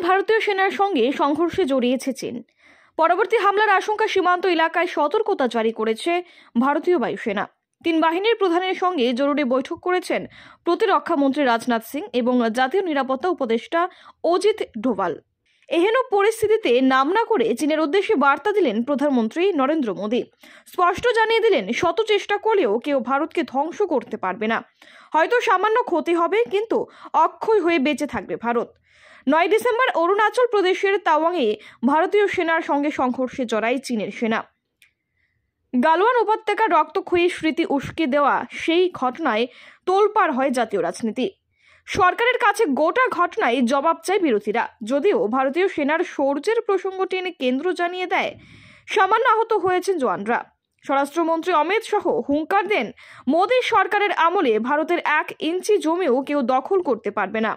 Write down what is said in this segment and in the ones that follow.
নিয়ে ভারতীয় সেনার সঙ্গে সংঘর্ষে জড়িয়েছে চীন পরবর্তী হামলার আশঙ্কা সীমান্ত এলাকায় সতর্কতা জারি করেছে ভারতীয় বায়ুসেনা তিন বাহিনীর প্রধানের সঙ্গে জরুরি বৈঠক করেছেন প্রতিরক্ষা মন্ত্রী রাজনাথ সিং এবং জাতীয় নিরাপত্তা উপদেষ্টা অজিত ডোভাল এহেন পরিস্থিতিতে নাম না করে চীনের উদ্দেশ্যে বার্তা দিলেন প্রধানমন্ত্রী নরেন্দ্র মোদী স্পষ্ট জানিয়ে দিলেন শত চেষ্টা করলেও কেউ ভারতকে ধ্বংস করতে পারবে না হয়তো সামান্য ক্ষতি হবে কিন্তু অক্ষয় হয়ে বেঁচে থাকবে ভারত নয় ডিসেম্বর অরুণাচল প্রদেশের তাওয়াংয়ে ভারতীয় সেনার সঙ্গে সংঘর্ষে জড়ায় চীনের সেনা গালওয়ান উপত্যকার রক্তক্ষয়ী স্মৃতি উস্কে দেওয়া সেই ঘটনায় তোলপাড় হয় জাতীয় রাজনীতি সরকারের কাছে গোটা ঘটনায় জবাব চায় বিরোধীরা যদিও ভারতীয় সেনার শৌর্যের প্রসঙ্গ টেনে কেন্দ্র জানিয়ে দেয় সামান্য আহত হয়েছেন জওয়ানরা স্বরাষ্ট্রমন্ত্রী অমিত শাহ হুঙ্কার দেন মোদী সরকারের আমলে ভারতের এক ইঞ্চি জমিও কেউ দখল করতে পারবে না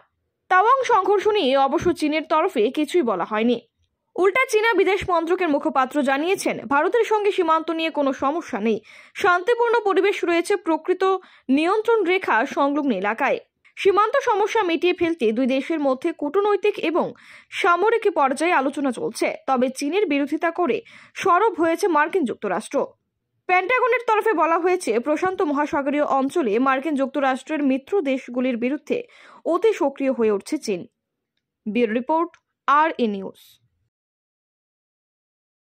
তাওয়াং সংঘর্ষ নিয়ে অবশ্য চীনের তরফে কিছুই বলা হয়নি উল্টা চীনা বিদেশ মন্ত্রকের মুখপাত্র জানিয়েছেন ভারতের সঙ্গে সীমান্ত নিয়ে কোনো সমস্যা নেই শান্তিপূর্ণ পরিবেশ রয়েছে প্রকৃত নিয়ন্ত্রণ রেখা সংলগ্ন এলাকায় সীমান্ত সমস্যা মিটিয়ে ফেলতে দুই দেশের মধ্যে কূটনৈতিক এবং সামরিক পর্যায়ে আলোচনা চলছে তবে চীনের বিরোধিতা করে সরব হয়েছে মার্কিন যুক্তরাষ্ট্র প্যান্টাগনের তরফে বলা হয়েছে প্রশান্ত মহাসাগরীয় অঞ্চলে মার্কিন যুক্তরাষ্ট্রের মিত্র দেশগুলির বিরুদ্ধে অতি সক্রিয় হয়ে উঠছে চীন ব্যুরো রিপোর্ট আর এ নিউজ